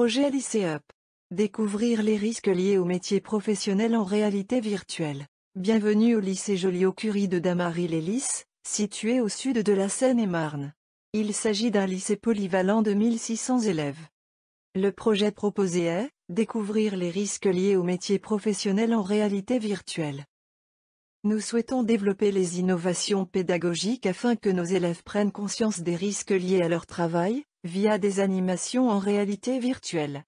projet UP. Découvrir les risques liés aux métiers professionnels en réalité virtuelle. Bienvenue au lycée Joliot-Curie de damary les lys situé au sud de la Seine-et-Marne. Il s'agit d'un lycée polyvalent de 1600 élèves. Le projet proposé est Découvrir les risques liés aux métiers professionnels en réalité virtuelle. Nous souhaitons développer les innovations pédagogiques afin que nos élèves prennent conscience des risques liés à leur travail, via des animations en réalité virtuelle.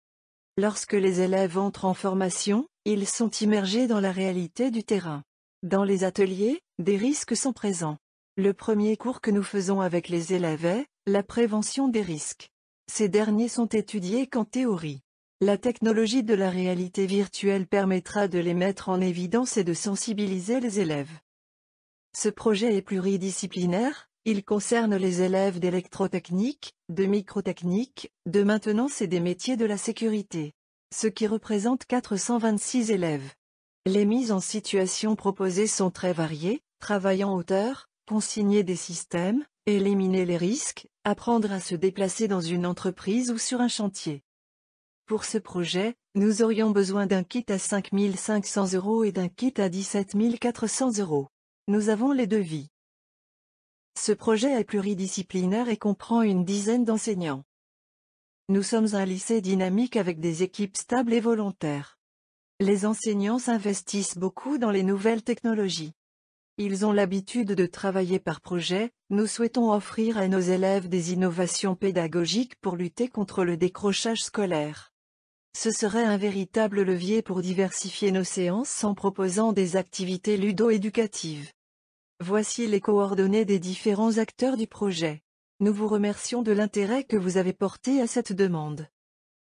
Lorsque les élèves entrent en formation, ils sont immergés dans la réalité du terrain. Dans les ateliers, des risques sont présents. Le premier cours que nous faisons avec les élèves est la prévention des risques. Ces derniers sont étudiés qu'en théorie. La technologie de la réalité virtuelle permettra de les mettre en évidence et de sensibiliser les élèves. Ce projet est pluridisciplinaire, il concerne les élèves d'électrotechnique, de microtechnique, de maintenance et des métiers de la sécurité. Ce qui représente 426 élèves. Les mises en situation proposées sont très variées, travailler en hauteur, consigner des systèmes, éliminer les risques, apprendre à se déplacer dans une entreprise ou sur un chantier. Pour ce projet, nous aurions besoin d'un kit à 5500 euros et d'un kit à 17 400 euros. Nous avons les devis. Ce projet est pluridisciplinaire et comprend une dizaine d'enseignants. Nous sommes un lycée dynamique avec des équipes stables et volontaires. Les enseignants s'investissent beaucoup dans les nouvelles technologies. Ils ont l'habitude de travailler par projet, nous souhaitons offrir à nos élèves des innovations pédagogiques pour lutter contre le décrochage scolaire. Ce serait un véritable levier pour diversifier nos séances en proposant des activités ludo-éducatives. Voici les coordonnées des différents acteurs du projet. Nous vous remercions de l'intérêt que vous avez porté à cette demande.